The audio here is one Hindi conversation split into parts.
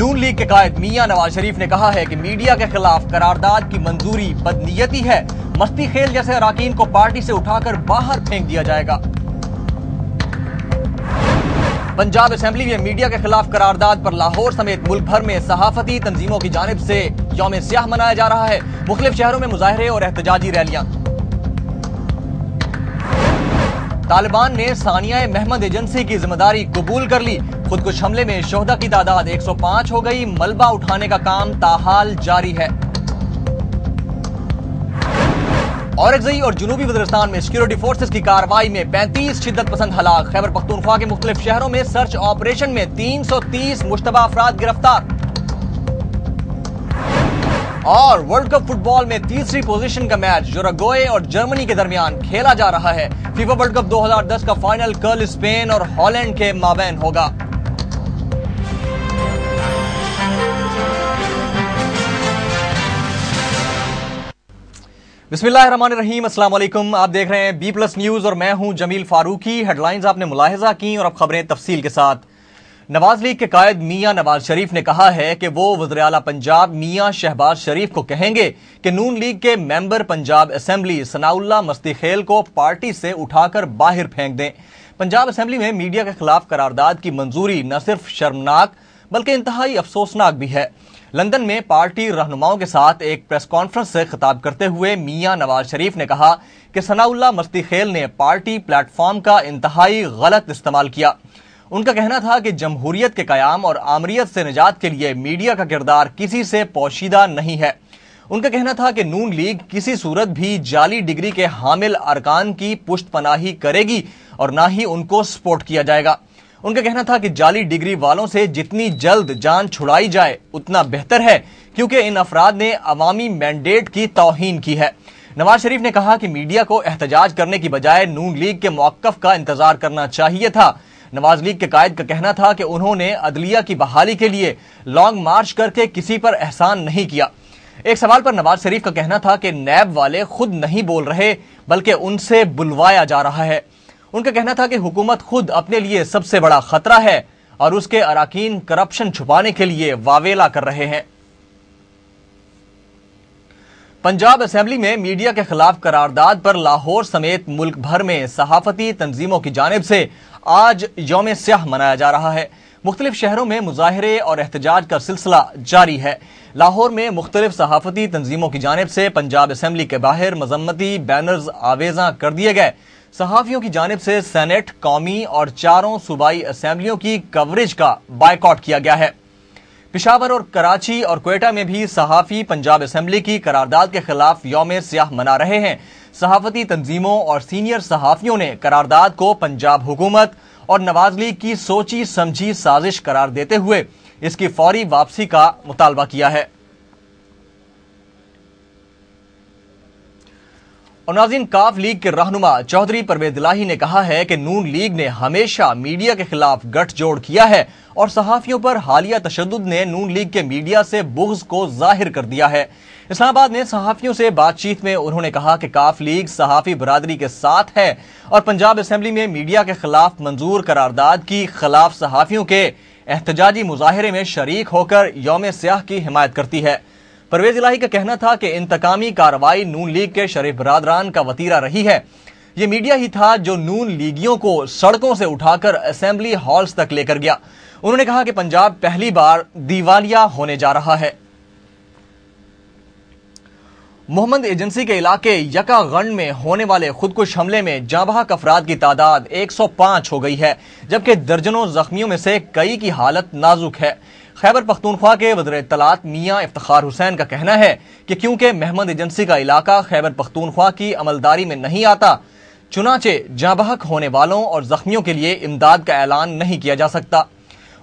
नून लीग के कायद मियां नवाज शरीफ ने कहा है कि मीडिया के खिलाफ करारदाद की मंजूरी बदनीयती है मस्ती खेल जैसे अरकान को पार्टी से उठाकर बाहर फेंक दिया जाएगा पंजाब असेंबली में मीडिया के खिलाफ करारदाद पर लाहौर समेत मुल्क भर में सहाफती तंजीमों की जानब से यौम स्याह मनाया जा रहा है मुख्तलिफ शहरों में मुजाहरे और एहतजाजी रैलियां तालिबान ने सानिया महमद एजेंसी की जिम्मेदारी कबूल कर ली खुदकुश हमले में शोहदा की तादाद 105 हो गई मलबा उठाने का काम ताहाल जारी है औरगजई और जुनूबी वजरस्तान में सिक्योरिटी फोर्सेज की कार्रवाई में 35 शिद्दत पसंद हलाक खैबर पख्तूनख्वा के मुख्तलिफ शहरों में सर्च ऑपरेशन में 330 मुशतबा अफराद गिरफ्तार और वर्ल्ड कप फुटबॉल में तीसरी पोजीशन का मैच जो रगोए और जर्मनी के दरमियान खेला जा रहा है फीफा वर्ल्ड कप 2010 का फाइनल कल स्पेन और हॉलैंड के माबेन होगा अस्सलाम वालेकुम आप देख रहे हैं बी प्लस न्यूज और मैं हूं जमील फारूकी हेडलाइंस आपने मुलाहजा की और अब खबरें तफसील के साथ नवाज लीग के कायद मियां नवाज शरीफ ने कहा है कि वो वजरला पंजाब मियां शहबाज शरीफ को कहेंगे कि नून लीग के मेंबर पंजाब असम्बली सनाउल्ला मस्तीखेल को पार्टी से उठाकर बाहर फेंक दें पंजाब असम्बली में मीडिया के खिलाफ करारदाद की मंजूरी न सिर्फ शर्मनाक बल्कि इंतहाई अफसोसनाक भी है लंदन में पार्टी रहनुमाओं के साथ एक प्रेस कॉन्फ्रेंस से खिताब करते हुए मियां नवाज शरीफ ने कहा कि सनाउल्ला मस्तीखेल ने पार्टी प्लेटफॉर्म का इंतहाई गलत इस्तेमाल किया उनका कहना था कि जमहूरियत के कयाम और आमरीत से निजात के लिए मीडिया का किरदार किसी से पोशीदा नहीं है उनका कहना था कि नून लीग किसी सूरत भी जाली डिग्री के हामिल अरकान की पुष्ट पनाही करेगी और ना ही उनको सपोर्ट किया जाएगा उनका कहना था कि जाली डिग्री वालों से जितनी जल्द जान छुड़ाई जाए उतना बेहतर है क्योंकि इन अफराद ने अवामी मैंडेट की तोहन की है नवाज शरीफ ने कहा कि मीडिया को एहतजाज करने की बजाय नून लीग के मौकफ का इंतजार करना चाहिए था नवाज लीग के कायद का कहना था कि उन्होंने अदलिया की बहाली के लिए लॉन्ग मार्च करके किसी पर एहसान नहीं किया एक सवाल पर नवाज शरीफ का कहना था कि नैब वाले खुद नहीं बोल रहे बल्कि उनसे बुलवाया जा रहा है उनका कहना था कि हुकूमत खुद अपने लिए सबसे बड़ा खतरा है और उसके अरकान करप्शन छुपाने के लिए वावेला कर रहे हैं पंजाब असम्बली में मीडिया के खिलाफ करारदाद पर लाहौर समेत मुल्क भर में सहाफती तंजीमों की जानब से आज योम स्याह मनाया जा रहा है मुख्तलिफ शहरों में मुजाहरे और एहतजाज का सिलसिला जारी है लाहौर में मुख्तलिफ सहाफती तंजीमों की जानब से पंजाब असम्बली के बाहर मजम्मती बैनर्स आवेजा कर दिए गए सहाफ़ियों की जानब से सैनेट कौमी और चारों सूबाई असम्बलियों की कवरेज का बायकॉट किया गया है पिशावर और कराची और कोयटा में भी सहाफ़ी पंजाब असम्बली की करारदाद के खिलाफ योम सियाह मना रहे हैं सहाफ़ती तंजीमों और सीनियर सहाफ़ियों ने करारदाद को पंजाब हुकूमत और नवाज लीग की सोची समझी साजिश करार देते हुए इसकी फौरी वापसी का मुतालबा किया है और नाजिन काफ लीग के रहनुमा चौधरी परवेज लाही ने कहा है कि नून लीग ने हमेशा मीडिया के खिलाफ गठजोड़ किया है और सहाफियों पर हालिया तशद ने नून लीग के मीडिया से बुग्ज को जाहिर कर दिया है इस्लामाबाद में सहाफियों से बातचीत में उन्होंने कहा कि काफ लीग सहाफी बरदरी के साथ है और पंजाब असम्बली में मीडिया के खिलाफ मंजूर करारदाद की खिलाफ सहाफियों के एहतजाजी मुजाहरे में शरीक होकर योम स्याह की हिमायत करती है परवेज इलाही का कहना था कि इंतकामी कार्रवाई नून लीग के शरीफ बरादरान का वतीरा रही है ये मीडिया ही था जो नून लीगियों को सड़कों से उठाकर असेंबली हॉल्स तक लेकर गया उन्होंने कहा कि पंजाब पहली बार दिवालिया होने जा रहा है मोहम्मद एजेंसी के इलाके यकागंड में होने वाले खुदकुश हमले में जाबाहक अफराद की तादाद 105 हो गई है जबकि दर्जनों जख्मियों में से कई की हालत नाजुक है खैबर पख्तूनख्वा के वजर इतलात मियाँ इफ्तार हुसैन का कहना है कि क्योंकि महमद एजेंसी का इलाका खैबर पख्तूनख्वा की अमलदारी में नहीं आता चुनाचे जाबहक होने वालों और जख्मियों के लिए इमदाद का ऐलान नहीं किया जा सकता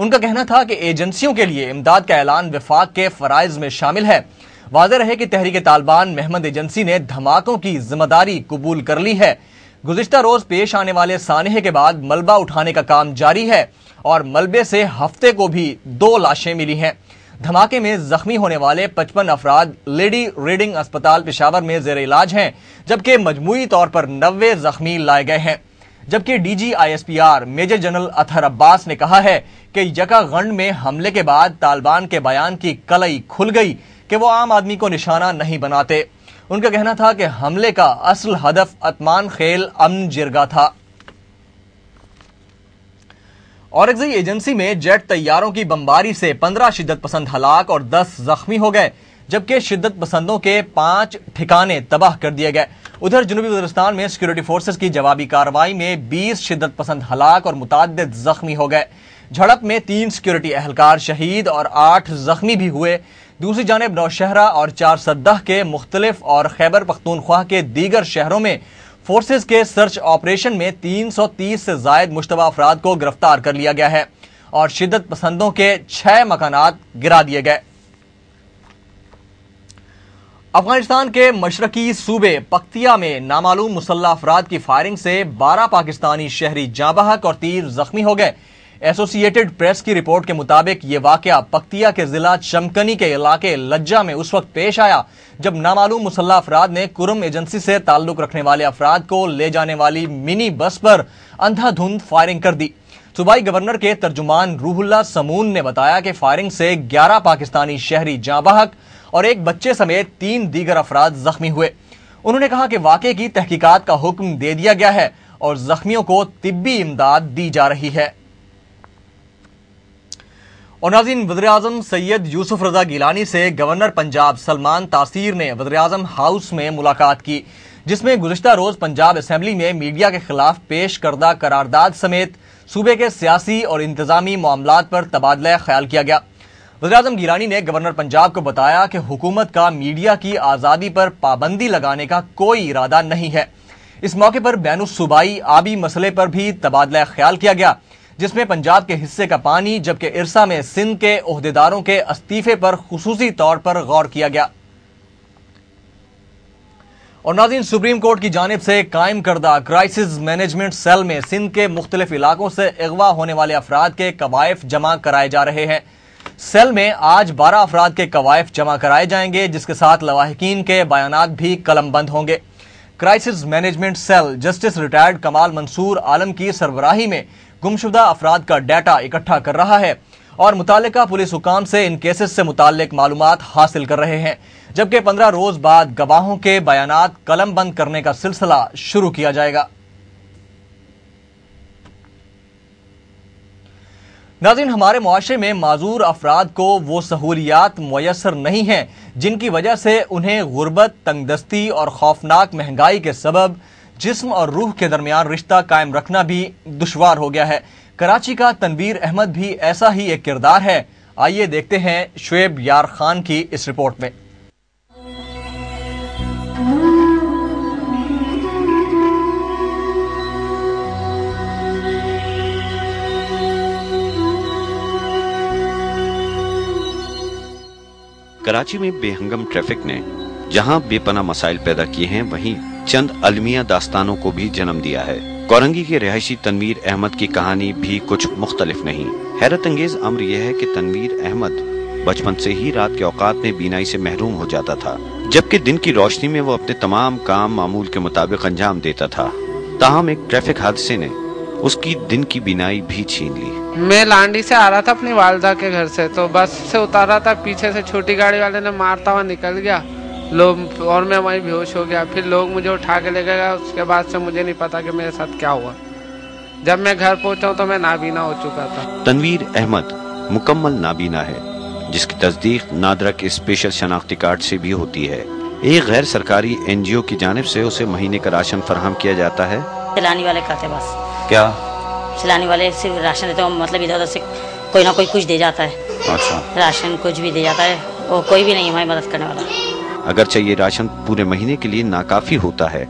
उनका कहना था कि एजेंसियों के लिए इमदाद का ऐलान विफाक के फ़राइज़ में शामिल है वाजह रहे कि तहरीक तालबान महमद एजेंसी ने धमाकों की जिम्मेदारी कबूल कर ली है गुजशत रोज़ पेश आने वाले सानहे के बाद मलबा उठाने का काम जारी है और मलबे से हफ्ते को भी दो लाशें मिली हैं धमाके में जख्मी होने वाले पचपन अफराद लेडी रीडिंग अस्पताल पिशावर में जेर इलाज हैं जबकि मजमुई तौर पर नब्बे जख्मी लाए गए हैं जबकि DG ISPR major general Athar Abbas ने कहा है कि यकागंड में हमले के बाद तालिबान के बयान की कलई खुल गई कि वो आम आदमी को निशाना नहीं बनाते उनका कहना था कि हमले का असल हदफ अतमान खेल अमन जिरगा था औरगजी एजेंसी में जेट तैयारों की बमबारी से पंद्रह शिद्दत पसंद हलाक और दस जख्मी हो गए जबकि शिद्दत पसंदों के पांच ठिकाने तबाह कर दिए गए उधर जनूबी वजरस्तान में सिक्योरिटी फोर्सेज की जवाबी कार्रवाई में बीस शिद्दत पसंद हलाक और मुतद जख्मी हो गए झड़प में तीन सिक्योरिटी एहलकार शहीद और आठ जख्मी भी हुए दूसरी जानब नौशहरा और चार सद्दाह के मुख्तलिफ और खैबर पख्तूनख्वा के दीगर शहरों में फोर्सेज के सर्च ऑपरेशन में 330 से जायद मुशतबा अफराद को गिरफ्तार कर लिया गया है और शिदत पसंदों के छह मकानात गिरा दिए गए अफगानिस्तान के मशरकी सूबे पख्तिया में नामालूम मुसल्ला अफराद की फायरिंग से 12 पाकिस्तानी शहरी जाबहक और तीर जख्मी हो गए एसोसिएटेड प्रेस की रिपोर्ट के मुताबिक ये वाक पख्तिया के जिला चमकनी के इलाके लज्जा में उस वक्त पेश आया जब नामालूम मुसल्ला अफराद ने कुरम एजेंसी से ताल्लुक रखने वाले अफराद को ले जाने वाली मिनी बस पर अंधाधुंध फायरिंग कर दी सूबाई गवर्नर के तर्जुमान रूहुल्ला समून ने बताया कि फायरिंग से ग्यारह पाकिस्तानी शहरी बाहक और एक बच्चे समेत तीन दीगर अफराद जख्मी हुए उन्होंने कहा कि वाक़े की तहकीकात का हुक्म दे दिया गया है और जख्मियों को तिब्बी इमदाद दी जा रही है और नाजीन वजर अजम सैयद यूसुफ रजा गिलानी से गवर्नर पंजाब सलमान तासीर ने वजर अजम हाउस में मुलाकात की जिसमें गुजशत रोज़ पंजाब असम्बली में मीडिया के खिलाफ पेश करदा करारदाद समेत सूबे के सियासी और इंतजामी मामला पर तबादला ख्याल किया गया वजर अजम गिलानी ने गवर्नर पंजाब को बताया कि हुकूमत का मीडिया की आज़ादी पर पाबंदी लगाने का कोई इरादा नहीं है इस मौके पर बैन सूबाई आबी मसले पर भी तबादला ख्याल किया गया जिसमें पंजाब के हिस्से का पानी जबकि इरसा में सिंध के अहदेदारों के इस्तीफे पर खसूसी तौर पर गौर किया गया और नाजीन सुप्रीम कोर्ट की जानब से कायम करदा क्राइसिस मैनेजमेंट सेल में सिंध के मुख्तलिफ इलाकों से अगवा होने वाले अफराद के कवायफ जमा कराए जा रहे हैं सेल में आज बारह अफराद के कवायफ जमा कराए जाएंगे जिसके साथ लवाहकिन के बयान भी कलम बंद होंगे crisis management cell justice retired Kamal Mansoor आलम की सरबराही में गुमशुदा अफराद का डाटा इकट्ठा कर रहा है और मुतल पुलिस हुकाम से इन केसेस से मुतल मालूम हासिल कर रहे हैं जबकि पंद्रह रोज बाद गवाहों के बयान कलम बंद करने का सिलसिला शुरू किया जाएगा नाजिन हमारे मुआरे में माजूर अफराद को वो सहूलियात मैसर नहीं हैं जिनकी वजह से उन्हें गुर्बत तंगदस्ती और खौफनाक महंगाई के सबब जिस्म और रूह के दरमियान रिश्ता कायम रखना भी दुशवार हो गया है कराची का तनवीर अहमद भी ऐसा ही एक किरदार है आइए देखते हैं शुएब यार खान की इस रिपोर्ट में कराची में बेहंगम ट्रैफिक ने जहां बेपना मसाइल पैदा किए हैं वहीं चंद अलमिया दास्तानों को भी जन्म दिया है कोरंगी के रिहायशी तनवीर अहमद की कहानी भी कुछ मुख्तलिफ नहीं हैरत अंगेज अम्र यह है कि तनवीर अहमद बचपन से ही रात के औकात में बीनाई से महरूम हो जाता था जबकि दिन की रोशनी में वो अपने तमाम काम मामूल के मुताबिक अंजाम देता था ताहम एक ट्रैफिक हादसे ने उसकी दिन की बिनाई भी छीन ली मैं लांडी से आ रहा था अपनी वालदा के घर से तो बस से उतारा था पीछे से छोटी गाड़ी वाले ने मारता हुआ निकल गया लोग और मैं वहीं बेहोश हो गया फिर लोग मुझे उठा के ले गए उसके बाद से मुझे नहीं पता कि मेरे साथ क्या हुआ जब मैं घर पहुंचा तो मैं नाबीना हो चुका था तनवीर अहमद मुकम्मल नाबीना है जिसकी तस्दीक नादरा के स्पेशल शनाख्ती कार्ड से भी होती है एक गैर सरकारी एनजीओ की जानब से उसे महीने का राशन फराहम किया जाता है चलाने वाले खाते बस क्या सिलानी वाले सिर्फ राशन देते हैं मतलब इधर उधर से कोई ना कोई कुछ दे जाता है अच्छा राशन कुछ भी दे जाता है वो कोई भी नहीं हमारी मदद करने वाला अगर चाहिए राशन पूरे महीने के लिए नाकाफी होता है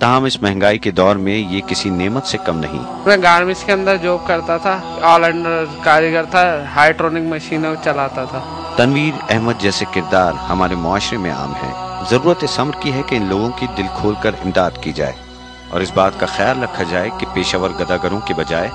तमाम इस महंगाई के दौर में ये किसी नेमत से कम नहीं मैं गार्मेंट्स के अंदर जॉब करता था ऑल अंडर कारीगर था हाइड्रोनिक मशीन चलाता था तनवीर अहमद जैसे किरदार हमारे माशरे में आम है जरूरत इस अमर की है कि इन लोगों की दिल खोल कर इमदाद की जाए और इस बात का ख्याल रखा जाए कि पेशावर गदागरों के बजाय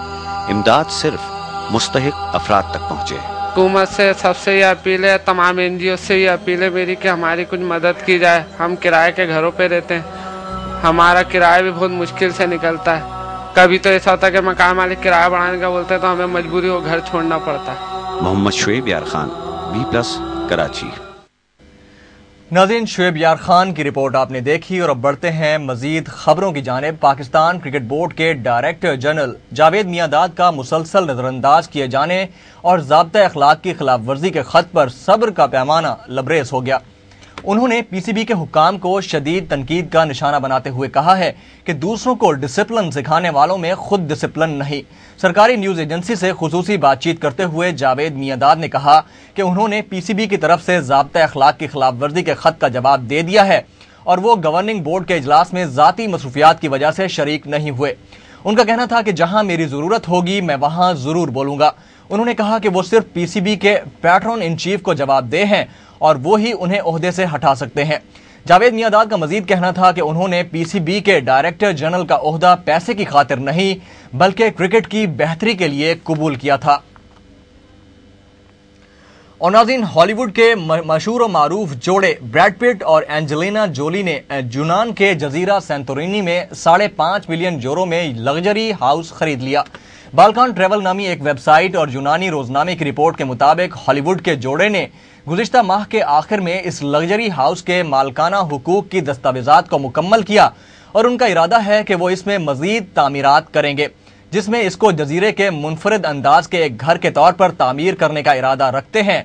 इमदाद सिर्फ मुस्तक अफराद तक पहुँचे हुकूमत से सबसे ये अपील है तमाम एन से ये अपील है मेरी कि हमारी कुछ मदद की जाए हम किराए के घरों पे रहते हैं हमारा किराया भी बहुत मुश्किल से निकलता है कभी तो ऐसा होता है कि मकान मालिक किराया बढ़ाने का बोलते हैं तो हमें मजबूरी हो घर छोड़ना पड़ता है मोहम्मद शुएब यार खान बी प्लस कराची नजीन शुएब यार खान की रिपोर्ट आपने देखी और अब बढ़ते हैं मजीद खबरों की जानब पाकिस्तान क्रिकेट बोर्ड के डायरेक्टर जनरल जावेद मियादाद का मुसलसल नज़रअंदाज किए जाने और जबता अखलाक की खिलाफ वर्जी के खत पर सब्र का पैमाना लबरेज हो गया उन्होंने पीसीबी के हुकाम को शदीद तनकीद का निशाना बनाते हुए कहा है कि दूसरों को डिसिप्लिन सिखाने वालों में खुद डिसिप्लिन नहीं सरकारी न्यूज एजेंसी से खसूसी बातचीत करते हुए जावेद मियादाद ने कहा कि उन्होंने पीसीबी की तरफ से जबता अखलाक की खिलाफ वर्जी के खत का जवाब दे दिया है और वो गवर्निंग बोर्ड के अजलास में ज़ाती मसरूफियात की वजह से शरीक नहीं हुए उनका कहना था कि जहां मेरी ज़रूरत होगी मैं वहां ज़रूर बोलूंगा उन्होंने कहा कि वो सिर्फ पीसीबी के पैटर्न इन चीफ को जवाब दे हैं और वो ही उन्हें अहदे से हटा सकते हैं जावेद मियादाद का मजीद कहना था कि उन्होंने पीसीबी के डायरेक्टर जनरल का अहदा पैसे की खातिर नहीं बल्कि क्रिकेट की बेहतरी के लिए कबूल किया था और नाजीन हॉलीवुड के मशहूर और मरूफ जोड़े ब्रैड पिट और एंजेलिना जोली ने जूनान के जजीरा सेंतोरिनी में साढ़े पाँच मिलियन जोरो में लग्जरी हाउस खरीद लिया बालकान ट्रेवल नामी एक वेबसाइट और यूनानी रोजनामे की रिपोर्ट के मुताबिक हॉलीवुड के जोड़े ने गुजशत माह के आखिर में इस लग्जरी हाउस के मालकाना हकूक की दस्तावेजात को मुकम्मल किया और उनका इरादा है कि वो इसमें मजीद तमीरत करेंगे जिसमें इसको जजीरे के मुनफरद अंदाज के एक घर के तौर पर तामीर करने का इरादा रखते हैं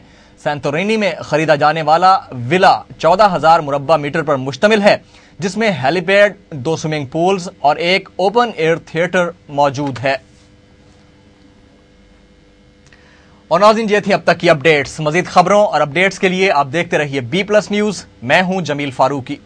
सेंतोरिनी में खरीदा जाने वाला विला चौदह हजार मुरबा मीटर पर मुश्तमिल है जिसमें हेलीपैड दो स्विमिंग पूल्स और एक ओपन एयर थिएटर मौजूद है और नाजिन ये थी अब तक की अपडेट्स मजीद खबरों और अपडेट्स के लिए आप देखते रहिए बी प्लस न्यूज मैं हूं जमील फारूकी